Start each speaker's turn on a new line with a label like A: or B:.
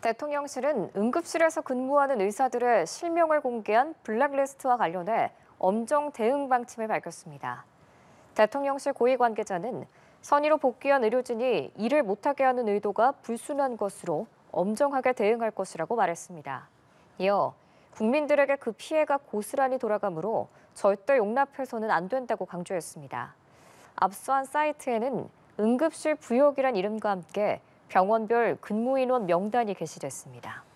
A: 대통령실은 응급실에서 근무하는 의사들의 실명을 공개한 블랙리스트와 관련해 엄정 대응 방침을 밝혔습니다. 대통령실 고위 관계자는 선의로 복귀한 의료진이 일을 못하게 하는 의도가 불순한 것으로 엄정하게 대응할 것이라고 말했습니다. 이어 국민들에게 그 피해가 고스란히 돌아가므로 절대 용납해서는 안 된다고 강조했습니다. 압수한 사이트에는 응급실 부역이란 이름과 함께 병원별 근무 인원 명단이 게시됐습니다.